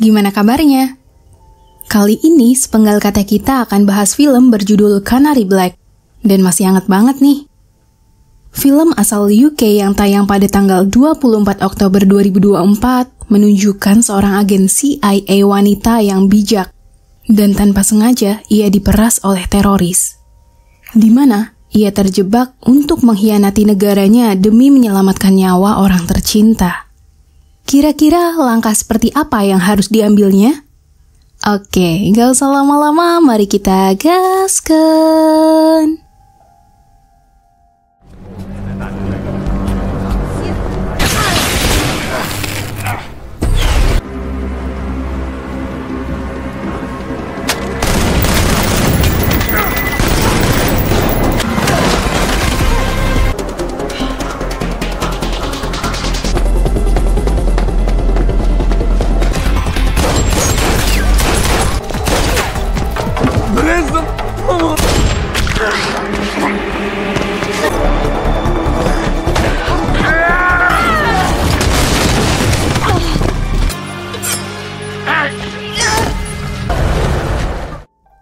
Gimana kabarnya? Kali ini sepenggal kata kita akan bahas film berjudul Canary Black dan masih hangat banget nih. Film asal UK yang tayang pada tanggal 24 Oktober 2024 menunjukkan seorang agen CIA wanita yang bijak dan tanpa sengaja ia diperas oleh teroris. Di mana ia terjebak untuk mengkhianati negaranya demi menyelamatkan nyawa orang tercinta. Kira-kira langkah seperti apa yang harus diambilnya? Oke, gak usah lama-lama, mari kita gaskan.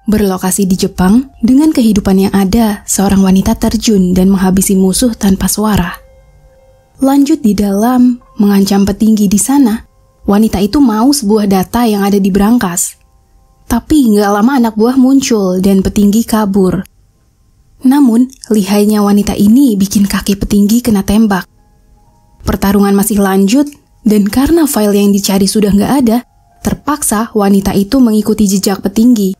Berlokasi di Jepang, dengan kehidupan yang ada, seorang wanita terjun dan menghabisi musuh tanpa suara. Lanjut di dalam, mengancam petinggi di sana, wanita itu mau sebuah data yang ada di berangkas. Tapi nggak lama anak buah muncul dan petinggi kabur. Namun, lihainya wanita ini bikin kaki petinggi kena tembak. Pertarungan masih lanjut, dan karena file yang dicari sudah nggak ada, Terpaksa wanita itu mengikuti jejak petinggi.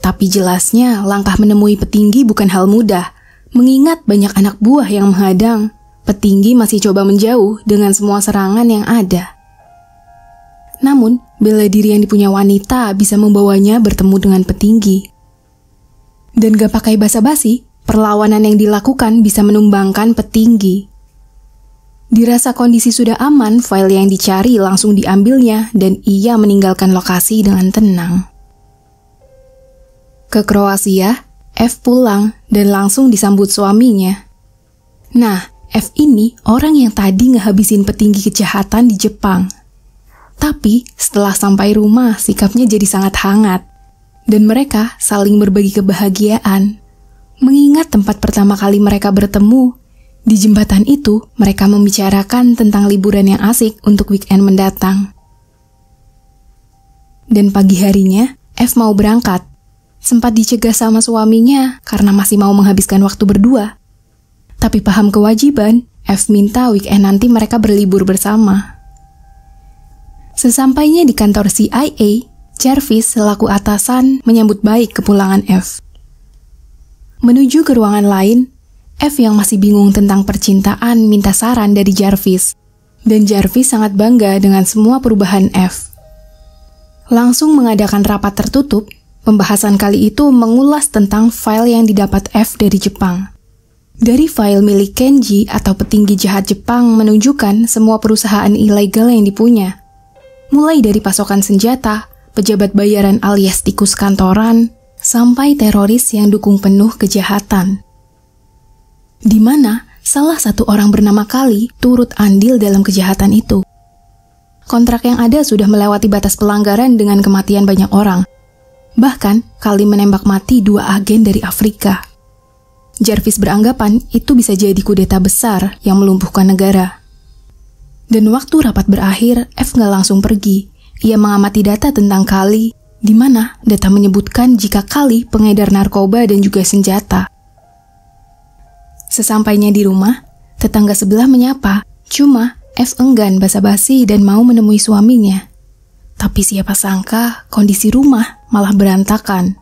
Tapi jelasnya langkah menemui petinggi bukan hal mudah, mengingat banyak anak buah yang menghadang. Petinggi masih coba menjauh dengan semua serangan yang ada. Namun, bela diri yang dipunya wanita bisa membawanya bertemu dengan petinggi. Dan gak pakai basa-basi, perlawanan yang dilakukan bisa menumbangkan petinggi. Dirasa kondisi sudah aman, file yang dicari langsung diambilnya dan ia meninggalkan lokasi dengan tenang. Ke Kroasia, F pulang dan langsung disambut suaminya. Nah, F ini orang yang tadi ngehabisin petinggi kejahatan di Jepang. Tapi setelah sampai rumah, sikapnya jadi sangat hangat. Dan mereka saling berbagi kebahagiaan. Mengingat tempat pertama kali mereka bertemu, di jembatan itu, mereka membicarakan tentang liburan yang asik untuk weekend mendatang. Dan pagi harinya, F mau berangkat. Sempat dicegah sama suaminya karena masih mau menghabiskan waktu berdua. Tapi paham kewajiban, F minta weekend nanti mereka berlibur bersama. Sesampainya di kantor CIA, Jarvis selaku atasan menyambut baik kepulangan F. Menuju ke ruangan lain, F yang masih bingung tentang percintaan minta saran dari Jarvis, dan Jarvis sangat bangga dengan semua perubahan F. Langsung mengadakan rapat tertutup, pembahasan kali itu mengulas tentang file yang didapat F dari Jepang. Dari file milik Kenji atau petinggi jahat Jepang menunjukkan semua perusahaan ilegal yang dipunya. Mulai dari pasokan senjata, pejabat bayaran alias tikus kantoran, sampai teroris yang dukung penuh kejahatan di mana salah satu orang bernama Kali turut andil dalam kejahatan itu. Kontrak yang ada sudah melewati batas pelanggaran dengan kematian banyak orang. Bahkan, Kali menembak mati dua agen dari Afrika. Jarvis beranggapan itu bisa jadi kudeta besar yang melumpuhkan negara. Dan waktu rapat berakhir, F nggak langsung pergi. Ia mengamati data tentang Kali, di mana data menyebutkan jika Kali pengedar narkoba dan juga senjata. Sesampainya di rumah, tetangga sebelah menyapa, cuma F enggan basa-basi dan mau menemui suaminya. Tapi siapa sangka kondisi rumah malah berantakan.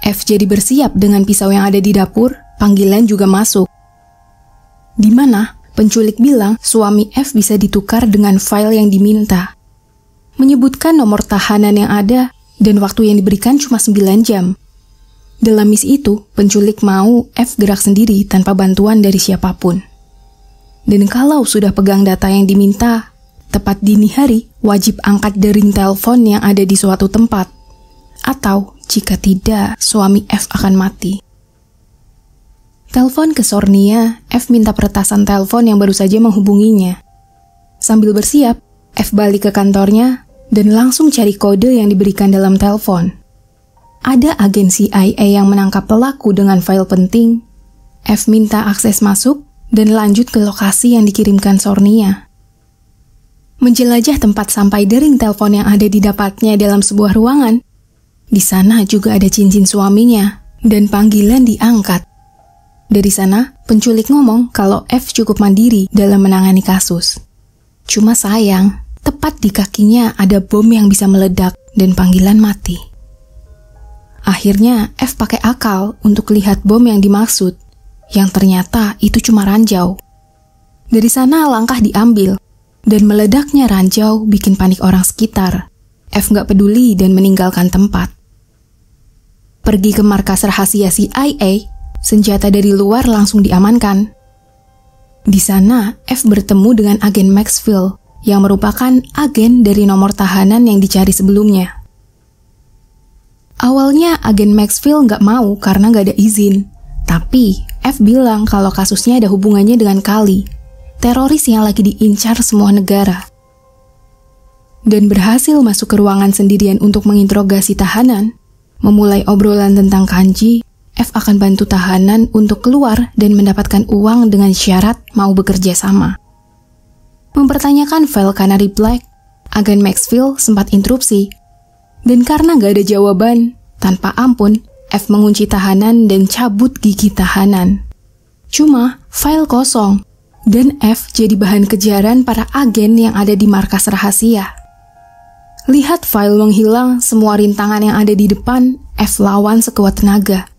F jadi bersiap dengan pisau yang ada di dapur, panggilan juga masuk. Di mana penculik bilang suami F bisa ditukar dengan file yang diminta. Menyebutkan nomor tahanan yang ada dan waktu yang diberikan cuma 9 jam. Dalam misi itu, penculik mau F gerak sendiri tanpa bantuan dari siapapun. Dan kalau sudah pegang data yang diminta, tepat dini hari wajib angkat dering telepon yang ada di suatu tempat. Atau jika tidak, suami F akan mati. Telepon ke Sornia, F minta peretasan telepon yang baru saja menghubunginya. Sambil bersiap, F balik ke kantornya dan langsung cari kode yang diberikan dalam telepon ada agen CIA yang menangkap pelaku dengan file penting. F minta akses masuk dan lanjut ke lokasi yang dikirimkan Sornia. Menjelajah tempat sampai dering telepon yang ada didapatnya dalam sebuah ruangan, di sana juga ada cincin suaminya dan panggilan diangkat. Dari sana, penculik ngomong kalau F cukup mandiri dalam menangani kasus. Cuma sayang, tepat di kakinya ada bom yang bisa meledak dan panggilan mati. Akhirnya, F pakai akal untuk lihat bom yang dimaksud, yang ternyata itu cuma ranjau. Dari sana langkah diambil, dan meledaknya ranjau bikin panik orang sekitar. F nggak peduli dan meninggalkan tempat. Pergi ke markas rahasia CIA, senjata dari luar langsung diamankan. Di sana, F bertemu dengan agen Maxville, yang merupakan agen dari nomor tahanan yang dicari sebelumnya. Awalnya agen Maxfield nggak mau karena nggak ada izin. Tapi F bilang kalau kasusnya ada hubungannya dengan Kali, teroris yang lagi diincar semua negara. Dan berhasil masuk ke ruangan sendirian untuk menginterogasi tahanan, memulai obrolan tentang kanji, F akan bantu tahanan untuk keluar dan mendapatkan uang dengan syarat mau bekerja sama. Mempertanyakan file Canary Black, agen Maxfield sempat interupsi dan karena gak ada jawaban, tanpa ampun, F mengunci tahanan dan cabut gigi tahanan. Cuma, file kosong, dan F jadi bahan kejaran para agen yang ada di markas rahasia. Lihat file menghilang, semua rintangan yang ada di depan, F lawan sekuat tenaga.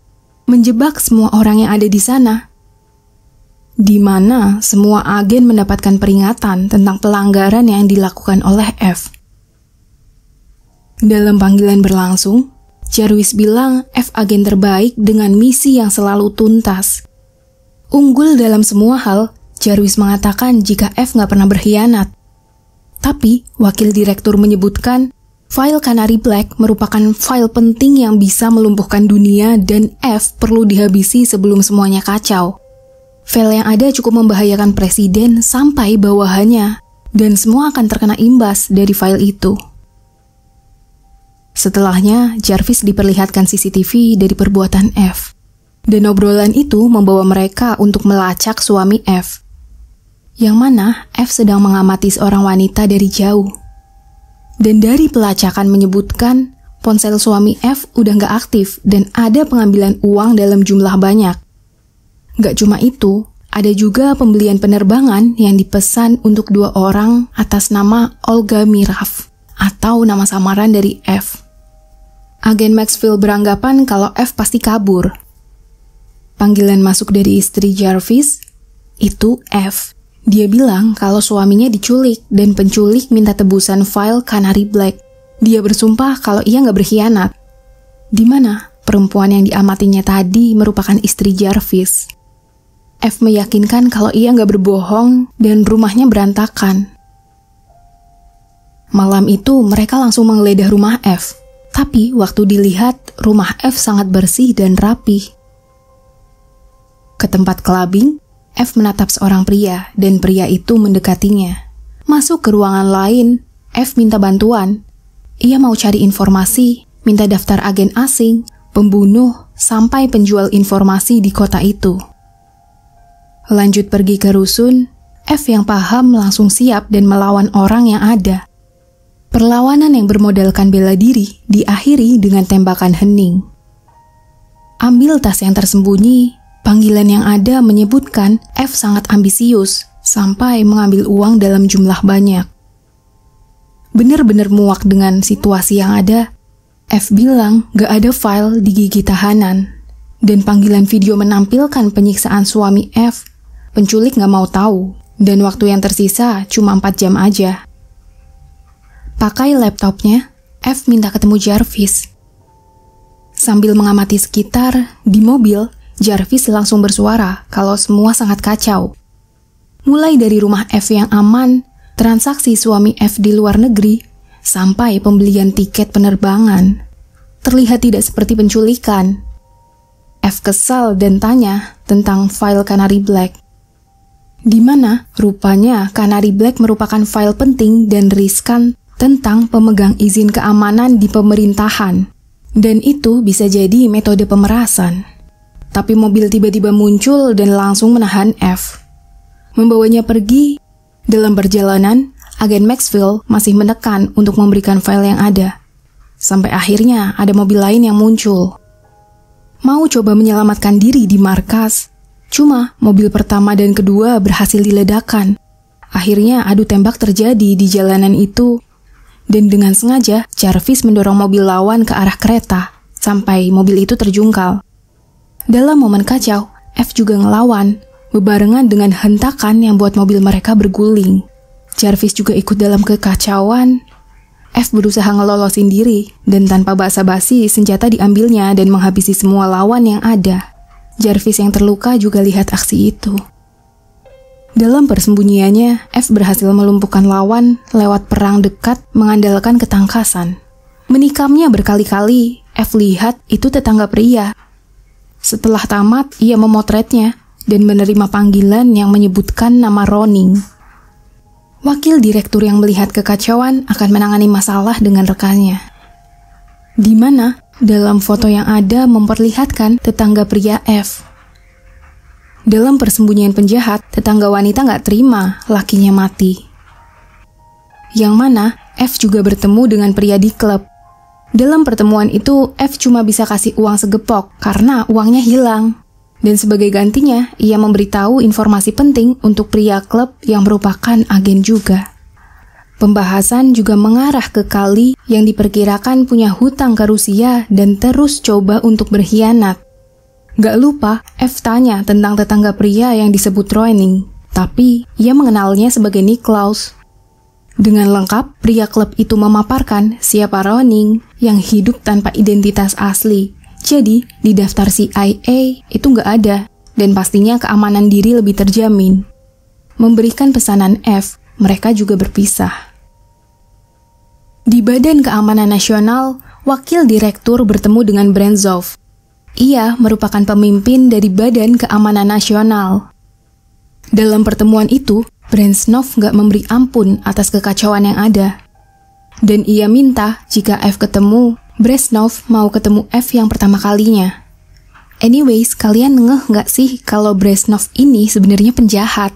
Menjebak semua orang yang ada di sana. Di mana semua agen mendapatkan peringatan tentang pelanggaran yang dilakukan oleh F. Dalam panggilan berlangsung, Jarwis bilang F agen terbaik dengan misi yang selalu tuntas. Unggul dalam semua hal, Jarwis mengatakan jika F nggak pernah berkhianat. Tapi, wakil direktur menyebutkan File Canary Black merupakan file penting yang bisa melumpuhkan dunia dan F perlu dihabisi sebelum semuanya kacau. File yang ada cukup membahayakan presiden sampai bawahannya, dan semua akan terkena imbas dari file itu. Setelahnya, Jarvis diperlihatkan CCTV dari perbuatan F. Dan obrolan itu membawa mereka untuk melacak suami F. Yang mana F sedang mengamati seorang wanita dari jauh. Dan dari pelacakan menyebutkan, ponsel suami F udah gak aktif dan ada pengambilan uang dalam jumlah banyak. Gak cuma itu, ada juga pembelian penerbangan yang dipesan untuk dua orang atas nama Olga Miraf atau nama samaran dari F. Agen Maxfield beranggapan kalau F pasti kabur. Panggilan masuk dari istri Jarvis itu F. Dia bilang kalau suaminya diculik dan penculik minta tebusan file Canary Black. Dia bersumpah kalau ia nggak berkhianat. Di mana perempuan yang diamatinya tadi merupakan istri Jarvis. F meyakinkan kalau ia nggak berbohong dan rumahnya berantakan. Malam itu mereka langsung menggeledah rumah F. Tapi waktu dilihat, rumah F sangat bersih dan rapi. Ke tempat kelabing, F menatap seorang pria dan pria itu mendekatinya. Masuk ke ruangan lain, F minta bantuan. Ia mau cari informasi, minta daftar agen asing, pembunuh, sampai penjual informasi di kota itu. Lanjut pergi ke rusun, F yang paham langsung siap dan melawan orang yang ada. Perlawanan yang bermodalkan bela diri diakhiri dengan tembakan hening. Ambil tas yang tersembunyi, panggilan yang ada menyebutkan F sangat ambisius sampai mengambil uang dalam jumlah banyak. Benar-benar muak dengan situasi yang ada, F bilang gak ada file di gigi tahanan. Dan panggilan video menampilkan penyiksaan suami F. Penculik gak mau tahu, dan waktu yang tersisa cuma 4 jam aja. Pakai laptopnya, F minta ketemu Jarvis. Sambil mengamati sekitar, di mobil, Jarvis langsung bersuara kalau semua sangat kacau. Mulai dari rumah F yang aman, transaksi suami F di luar negeri, sampai pembelian tiket penerbangan. Terlihat tidak seperti penculikan. F kesal dan tanya tentang file Canary Black. Di mana rupanya Canary Black merupakan file penting dan riskan tentang pemegang izin keamanan di pemerintahan, dan itu bisa jadi metode pemerasan. Tapi mobil tiba-tiba muncul dan langsung menahan F. Membawanya pergi, dalam perjalanan, agen Maxwell masih menekan untuk memberikan file yang ada. Sampai akhirnya ada mobil lain yang muncul. Mau coba menyelamatkan diri di markas, cuma mobil pertama dan kedua berhasil diledakan. Akhirnya adu tembak terjadi di jalanan itu dan dengan sengaja, Jarvis mendorong mobil lawan ke arah kereta, sampai mobil itu terjungkal. Dalam momen kacau, F juga ngelawan, bebarengan dengan hentakan yang buat mobil mereka berguling. Jarvis juga ikut dalam kekacauan. F berusaha ngelolosin diri, dan tanpa basa-basi, senjata diambilnya dan menghabisi semua lawan yang ada. Jarvis yang terluka juga lihat aksi itu. Dalam persembunyiannya, F berhasil melumpuhkan lawan lewat perang dekat mengandalkan ketangkasan. Menikamnya berkali-kali, F lihat itu tetangga pria. Setelah tamat, ia memotretnya dan menerima panggilan yang menyebutkan nama Roning. Wakil direktur yang melihat kekacauan akan menangani masalah dengan rekannya. Di mana dalam foto yang ada memperlihatkan tetangga pria F dalam persembunyian penjahat, tetangga wanita nggak terima lakinya mati. Yang mana F juga bertemu dengan pria di klub. Dalam pertemuan itu, F cuma bisa kasih uang segepok karena uangnya hilang. Dan sebagai gantinya, ia memberitahu informasi penting untuk pria klub yang merupakan agen juga. Pembahasan juga mengarah ke Kali yang diperkirakan punya hutang ke Rusia dan terus coba untuk berkhianat. Gak lupa, F tanya tentang tetangga pria yang disebut Roening, tapi ia mengenalnya sebagai Niklaus. Dengan lengkap, pria klub itu memaparkan siapa Roening yang hidup tanpa identitas asli. Jadi, di daftar CIA itu gak ada, dan pastinya keamanan diri lebih terjamin. Memberikan pesanan F, mereka juga berpisah. Di Badan Keamanan Nasional, Wakil Direktur bertemu dengan Brenzov, ia merupakan pemimpin dari Badan Keamanan Nasional. Dalam pertemuan itu, Brensnov gak memberi ampun atas kekacauan yang ada. Dan ia minta jika F ketemu, Brensnov mau ketemu F yang pertama kalinya. Anyways, kalian ngeh gak sih kalau Bresnov ini sebenarnya penjahat?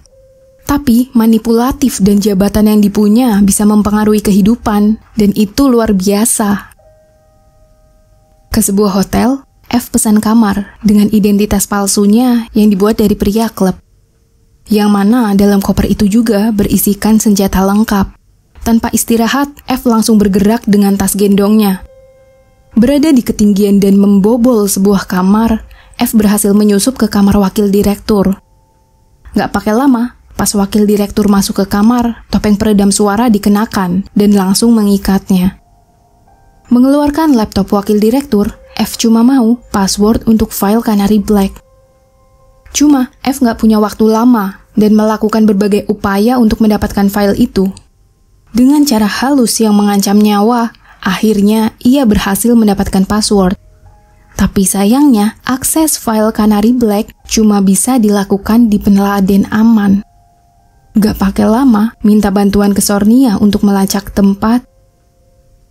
Tapi manipulatif dan jabatan yang dipunya bisa mempengaruhi kehidupan, dan itu luar biasa. Ke sebuah hotel, F pesan kamar dengan identitas palsunya yang dibuat dari pria klub. Yang mana dalam koper itu juga berisikan senjata lengkap. Tanpa istirahat, F langsung bergerak dengan tas gendongnya. Berada di ketinggian dan membobol sebuah kamar, F berhasil menyusup ke kamar wakil direktur. Gak pakai lama, pas wakil direktur masuk ke kamar, topeng peredam suara dikenakan dan langsung mengikatnya. Mengeluarkan laptop wakil direktur, F cuma mau password untuk file Canary Black. Cuma F nggak punya waktu lama dan melakukan berbagai upaya untuk mendapatkan file itu. Dengan cara halus yang mengancam nyawa, akhirnya ia berhasil mendapatkan password. Tapi sayangnya, akses file Canary Black cuma bisa dilakukan di peneladen aman. Gak pakai lama, minta bantuan ke Sornia untuk melacak tempat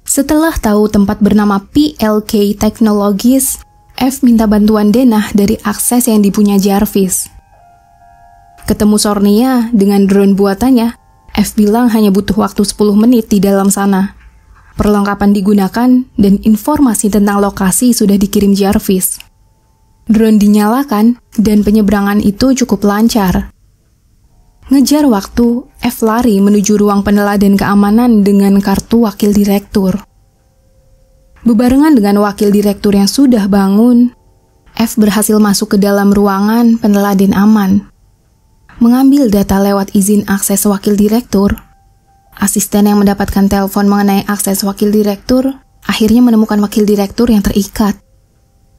setelah tahu tempat bernama PLK Technologies, F minta bantuan Denah dari akses yang dipunya Jarvis. Ketemu Sornia dengan drone buatannya, F bilang hanya butuh waktu 10 menit di dalam sana. Perlengkapan digunakan dan informasi tentang lokasi sudah dikirim Jarvis. Drone dinyalakan dan penyeberangan itu cukup lancar. Ngejar waktu, F lari menuju ruang peneladan keamanan dengan kartu wakil direktur. Bebarengan dengan wakil direktur yang sudah bangun, F berhasil masuk ke dalam ruangan peneladan aman. Mengambil data lewat izin akses wakil direktur, asisten yang mendapatkan telepon mengenai akses wakil direktur akhirnya menemukan wakil direktur yang terikat.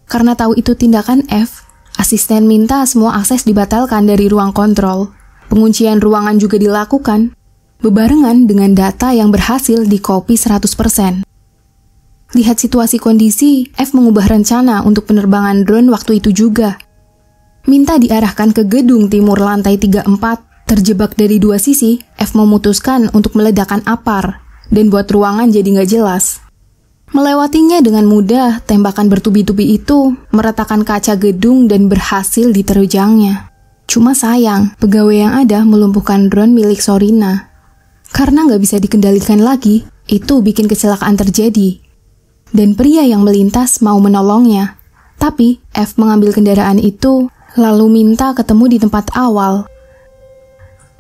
Karena tahu itu tindakan F, asisten minta semua akses dibatalkan dari ruang kontrol Penguncian ruangan juga dilakukan, bebarengan dengan data yang berhasil dikopi 100%. Lihat situasi kondisi, F mengubah rencana untuk penerbangan drone waktu itu juga. Minta diarahkan ke gedung timur lantai 34, terjebak dari dua sisi, F memutuskan untuk meledakkan apar, dan buat ruangan jadi nggak jelas. Melewatinya dengan mudah, tembakan bertubi-tubi itu meretakan kaca gedung dan berhasil diterjangnya. Cuma sayang, pegawai yang ada melumpuhkan drone milik Sorina. Karena nggak bisa dikendalikan lagi, itu bikin kecelakaan terjadi. Dan pria yang melintas mau menolongnya. Tapi, F mengambil kendaraan itu, lalu minta ketemu di tempat awal.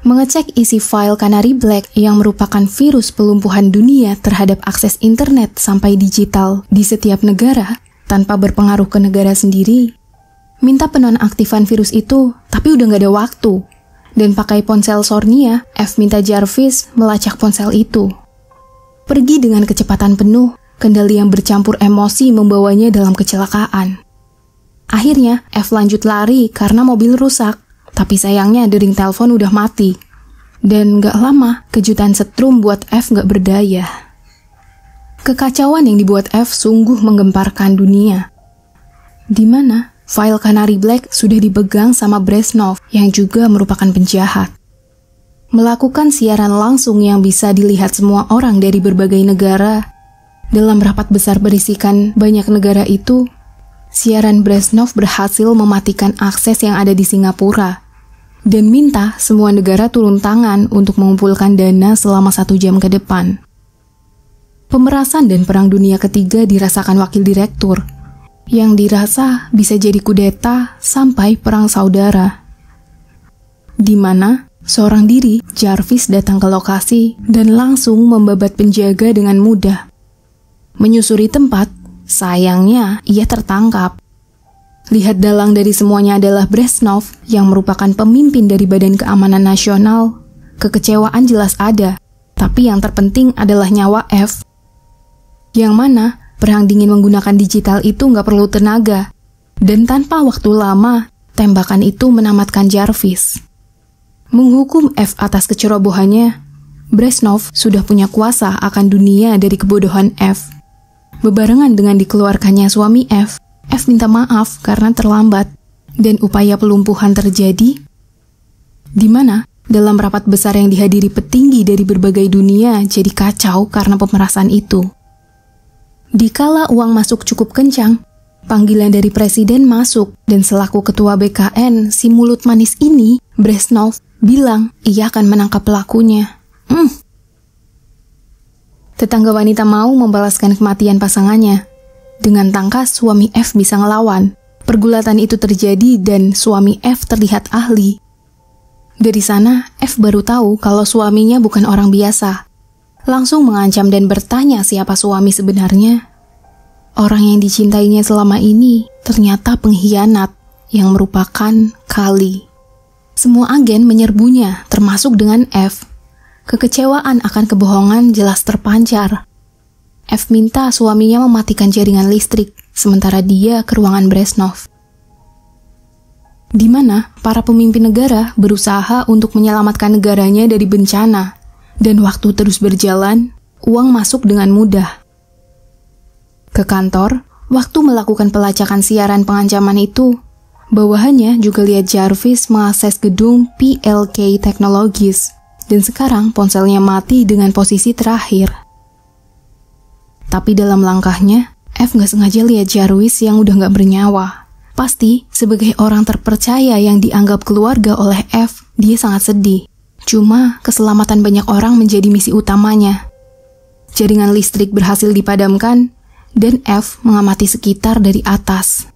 Mengecek isi file Canary Black yang merupakan virus pelumpuhan dunia terhadap akses internet sampai digital di setiap negara tanpa berpengaruh ke negara sendiri, Minta penonaktifan virus itu, tapi udah nggak ada waktu. Dan pakai ponsel Sornia, F minta Jarvis melacak ponsel itu. Pergi dengan kecepatan penuh, kendali yang bercampur emosi membawanya dalam kecelakaan. Akhirnya, F lanjut lari karena mobil rusak, tapi sayangnya dering telepon udah mati. Dan gak lama, kejutan setrum buat F gak berdaya. Kekacauan yang dibuat F sungguh menggemparkan dunia. Di mana File Canary Black sudah dipegang sama Bresnov yang juga merupakan penjahat. Melakukan siaran langsung yang bisa dilihat semua orang dari berbagai negara, dalam rapat besar berisikan banyak negara itu, siaran Bresnov berhasil mematikan akses yang ada di Singapura dan minta semua negara turun tangan untuk mengumpulkan dana selama satu jam ke depan. Pemerasan dan Perang Dunia Ketiga dirasakan wakil direktur, yang dirasa bisa jadi kudeta sampai perang saudara. Di mana seorang diri, Jarvis datang ke lokasi dan langsung membabat penjaga dengan mudah. Menyusuri tempat, sayangnya ia tertangkap. Lihat dalang dari semuanya adalah Bresnov yang merupakan pemimpin dari Badan Keamanan Nasional. Kekecewaan jelas ada, tapi yang terpenting adalah nyawa F. Yang mana Perang dingin menggunakan digital itu nggak perlu tenaga. Dan tanpa waktu lama, tembakan itu menamatkan Jarvis. Menghukum F atas kecerobohannya, Bresnov sudah punya kuasa akan dunia dari kebodohan F. Bebarengan dengan dikeluarkannya suami F, F minta maaf karena terlambat dan upaya pelumpuhan terjadi di mana dalam rapat besar yang dihadiri petinggi dari berbagai dunia jadi kacau karena pemerasan itu. Dikala uang masuk cukup kencang, panggilan dari presiden masuk dan selaku ketua BKN, si mulut manis ini, Bresnov, bilang ia akan menangkap pelakunya. Hmm. Tetangga wanita mau membalaskan kematian pasangannya. Dengan tangkas, suami F bisa ngelawan. Pergulatan itu terjadi dan suami F terlihat ahli. Dari sana, F baru tahu kalau suaminya bukan orang biasa, langsung mengancam dan bertanya siapa suami sebenarnya. Orang yang dicintainya selama ini ternyata pengkhianat yang merupakan Kali. Semua agen menyerbunya, termasuk dengan F. Kekecewaan akan kebohongan jelas terpancar. F minta suaminya mematikan jaringan listrik, sementara dia ke ruangan Bresnov di mana para pemimpin negara berusaha untuk menyelamatkan negaranya dari bencana dan waktu terus berjalan, uang masuk dengan mudah. Ke kantor, waktu melakukan pelacakan siaran pengancaman itu, bawahannya juga lihat Jarvis mengakses gedung PLK Technologies, dan sekarang ponselnya mati dengan posisi terakhir. Tapi dalam langkahnya, F nggak sengaja lihat Jarvis yang udah nggak bernyawa. Pasti, sebagai orang terpercaya yang dianggap keluarga oleh F, dia sangat sedih. Cuma, keselamatan banyak orang menjadi misi utamanya. Jaringan listrik berhasil dipadamkan, dan F mengamati sekitar dari atas.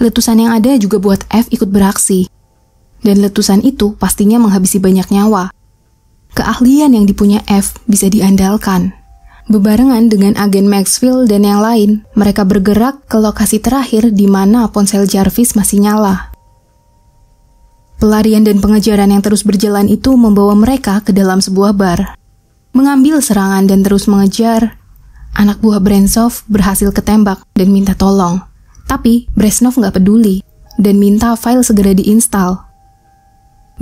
Letusan yang ada juga buat F ikut beraksi, dan letusan itu pastinya menghabisi banyak nyawa. Keahlian yang dipunya F bisa diandalkan. Bebarengan dengan agen Maxwell dan yang lain, mereka bergerak ke lokasi terakhir di mana ponsel Jarvis masih nyala. Pelarian dan pengejaran yang terus berjalan itu membawa mereka ke dalam sebuah bar. Mengambil serangan dan terus mengejar, anak buah Brensov berhasil ketembak dan minta tolong. Tapi Bresnov nggak peduli dan minta file segera diinstal.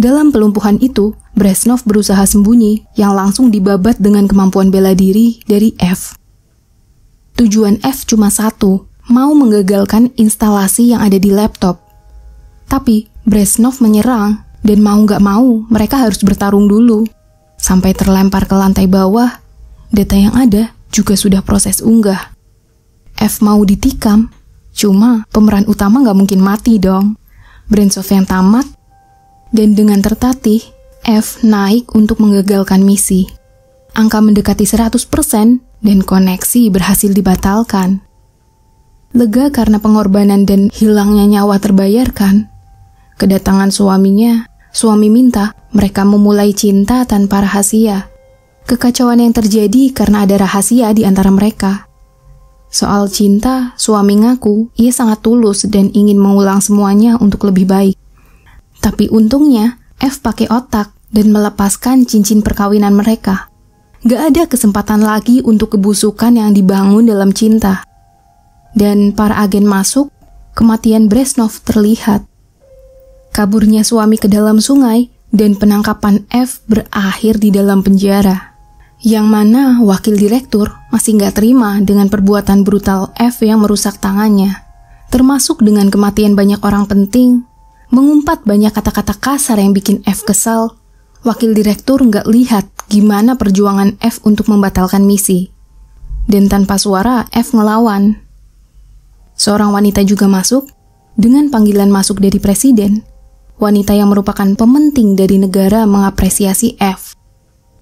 Dalam pelumpuhan itu, Bresnov berusaha sembunyi yang langsung dibabat dengan kemampuan bela diri dari F. Tujuan F cuma satu, mau menggagalkan instalasi yang ada di laptop. Tapi Bresnov menyerang, dan mau nggak mau mereka harus bertarung dulu. Sampai terlempar ke lantai bawah, data yang ada juga sudah proses unggah. F mau ditikam, cuma pemeran utama nggak mungkin mati dong. Brensov yang tamat, dan dengan tertatih, F naik untuk menggagalkan misi. Angka mendekati 100% dan koneksi berhasil dibatalkan. Lega karena pengorbanan dan hilangnya nyawa terbayarkan, Kedatangan suaminya, suami minta mereka memulai cinta tanpa rahasia. Kekacauan yang terjadi karena ada rahasia di antara mereka. Soal cinta, suami ngaku ia sangat tulus dan ingin mengulang semuanya untuk lebih baik. Tapi untungnya, F pakai otak dan melepaskan cincin perkawinan mereka. Gak ada kesempatan lagi untuk kebusukan yang dibangun dalam cinta. Dan para agen masuk, kematian Bresnov terlihat kaburnya suami ke dalam sungai, dan penangkapan F berakhir di dalam penjara. Yang mana wakil direktur masih nggak terima dengan perbuatan brutal F yang merusak tangannya, termasuk dengan kematian banyak orang penting, mengumpat banyak kata-kata kasar yang bikin F kesal. Wakil direktur nggak lihat gimana perjuangan F untuk membatalkan misi. Dan tanpa suara, F ngelawan. Seorang wanita juga masuk dengan panggilan masuk dari presiden wanita yang merupakan pementing dari negara mengapresiasi F.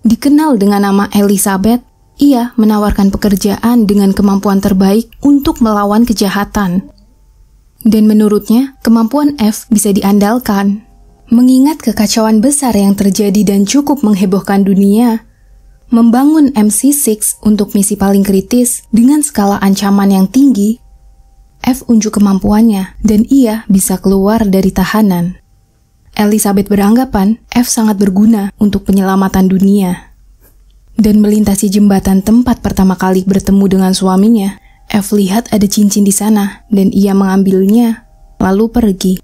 Dikenal dengan nama Elizabeth, ia menawarkan pekerjaan dengan kemampuan terbaik untuk melawan kejahatan. Dan menurutnya, kemampuan F bisa diandalkan. Mengingat kekacauan besar yang terjadi dan cukup menghebohkan dunia, membangun MC6 untuk misi paling kritis dengan skala ancaman yang tinggi F unjuk kemampuannya dan ia bisa keluar dari tahanan. Elizabeth beranggapan F sangat berguna untuk penyelamatan dunia. Dan melintasi jembatan tempat pertama kali bertemu dengan suaminya, F lihat ada cincin di sana dan ia mengambilnya, lalu pergi.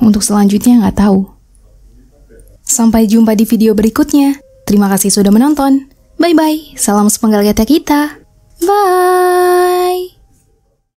Untuk selanjutnya nggak tahu. Sampai jumpa di video berikutnya. Terima kasih sudah menonton. Bye-bye. Salam sepenggal kata kita. Bye.